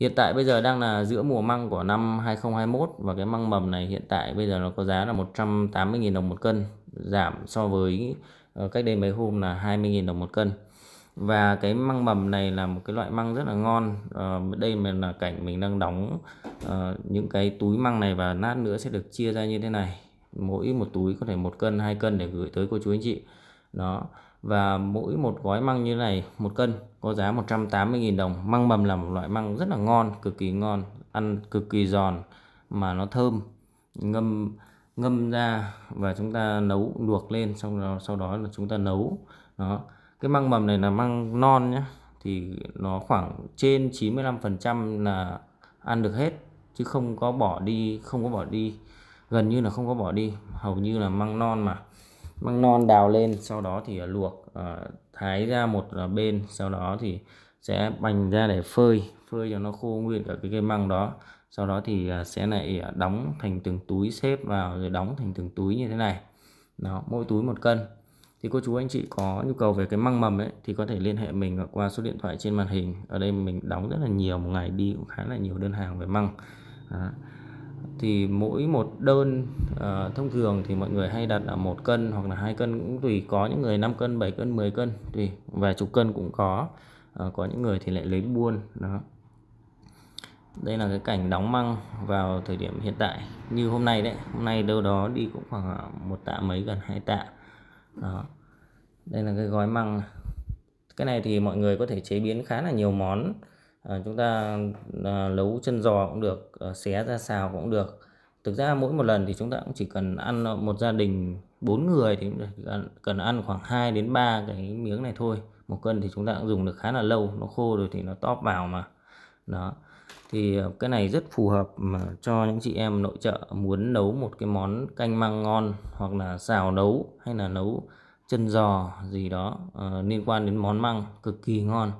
Hiện tại bây giờ đang là giữa mùa măng của năm 2021 và cái măng mầm này hiện tại bây giờ nó có giá là 180.000 đồng một cân, giảm so với ờ, cách đây mấy hôm là 20.000 đồng một cân. Và cái măng mầm này là một cái loại măng rất là ngon. À, đây mình là cảnh mình đang đóng à, những cái túi măng này và nát nữa sẽ được chia ra như thế này. Mỗi một túi có thể một cân, hai cân để gửi tới cô chú anh chị. Đó và mỗi một gói măng như này một cân có giá 180.000 đồng măng mầm là một loại măng rất là ngon cực kỳ ngon ăn cực kỳ giòn mà nó thơm ngâm ngâm ra và chúng ta nấu luộc lên xong rồi sau đó là chúng ta nấu đó cái măng mầm này là măng non nhé thì nó khoảng trên 95% là ăn được hết chứ không có bỏ đi không có bỏ đi gần như là không có bỏ đi hầu như là măng non mà măng non đào lên sau đó thì à, luộc à, thái ra một à, bên sau đó thì sẽ bành ra để phơi phơi cho nó khô nguyên ở cái cây măng đó sau đó thì sẽ lại đóng thành từng túi xếp vào rồi đóng thành từng túi như thế này nó mỗi túi một cân thì cô chú anh chị có nhu cầu về cái măng mầm ấy thì có thể liên hệ mình qua số điện thoại trên màn hình ở đây mình đóng rất là nhiều một ngày đi cũng khá là nhiều đơn hàng về măng đó thì mỗi một đơn uh, thông thường thì mọi người hay đặt ở một cân hoặc là hai cân cũng tùy có những người 5 cân 7 cân 10 cân tùy và chục cân cũng có uh, có những người thì lại lấy buôn đó đây là cái cảnh đóng măng vào thời điểm hiện tại như hôm nay đấy hôm nay đâu đó đi cũng khoảng một tạ mấy gần hai tạ đó đây là cái gói măng cái này thì mọi người có thể chế biến khá là nhiều món Ờ, chúng ta ờ, nấu chân giò cũng được ờ, xé ra xào cũng được thực ra mỗi một lần thì chúng ta cũng chỉ cần ăn một gia đình bốn người thì cần, ăn khoảng 2 đến 3 cái miếng này thôi một cân thì chúng ta cũng dùng được khá là lâu nó khô rồi thì nó tóp vào mà đó thì cái này rất phù hợp mà cho những chị em nội trợ muốn nấu một cái món canh măng ngon hoặc là xào nấu hay là nấu chân giò gì đó uh, liên quan đến món măng cực kỳ ngon